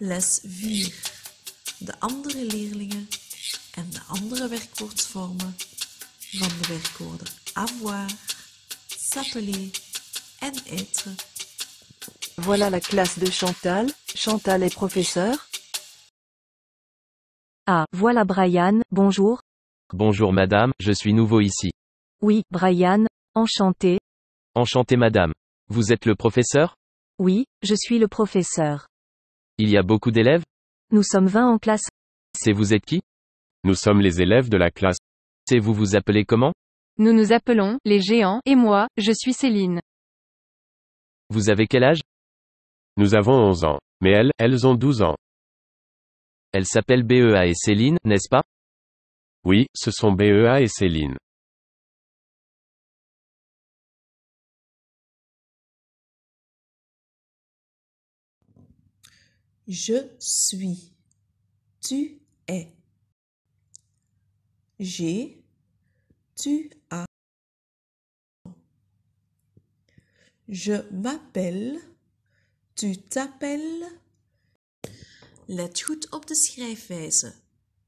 Les De et de andere werkwoordsvormen de avoir, s'appeler être. Voilà la classe de Chantal. Chantal est professeur. Ah, voilà Brian, bonjour. Bonjour madame, je suis nouveau ici. Oui, Brian, enchanté. Enchanté madame. Vous êtes le professeur Oui, je suis le professeur. Il y a beaucoup d'élèves Nous sommes 20 en classe. C'est vous êtes qui Nous sommes les élèves de la classe. C'est vous vous appelez comment Nous nous appelons, les géants, et moi, je suis Céline. Vous avez quel âge Nous avons 11 ans. Mais elles, elles ont 12 ans. Elles s'appellent BEA et Céline, n'est-ce pas Oui, ce sont BEA et Céline. Je suis. Tu es. J'ai. Tu as. Je m'appelle. Tu t'appelles. Let goed op de schrijfwijze.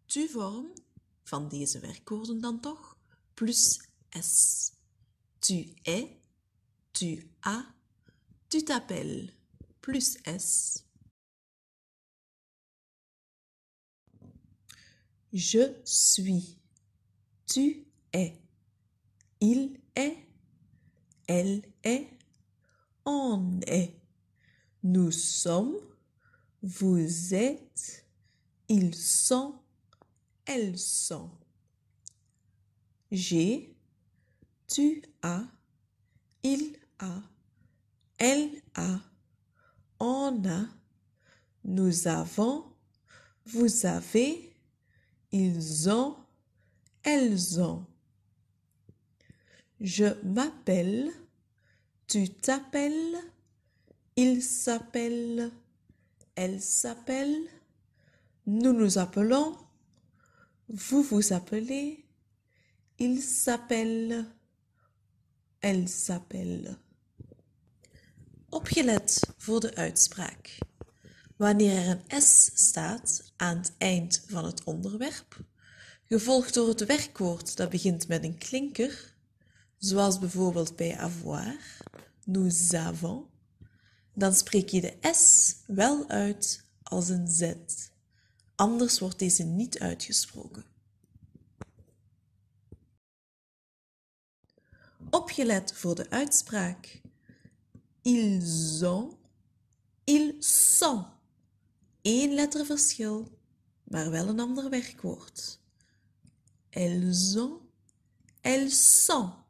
Tu-vorm van deze werkwoorden dan toch plus s. Tu es, tu as, tu t'appelles plus s. Je suis. Tu es. Il est. Elle est. On est. Nous sommes. Vous êtes. Ils sont. Elles sont. J'ai. Tu as. Il a. Elle a. On a. Nous avons. Vous avez ils ont, elles ont. Je m'appelle, tu t'appelles, il s'appelle, elle s'appelle, nous nous appelons, vous vous appelez, il s'appelle, elle s'appelle. Opjelet voor de uitspraak. wanneer er een S staat aan het eind van het onderwerp, gevolgd door het werkwoord dat begint met een klinker, zoals bijvoorbeeld bij avoir, nous avons, dan spreek je de S wel uit als een Z. Anders wordt deze niet uitgesproken. Opgelet voor de uitspraak. Ils ont, ils sont letter verschil, maar wel een ander werkwoord. Elles ont,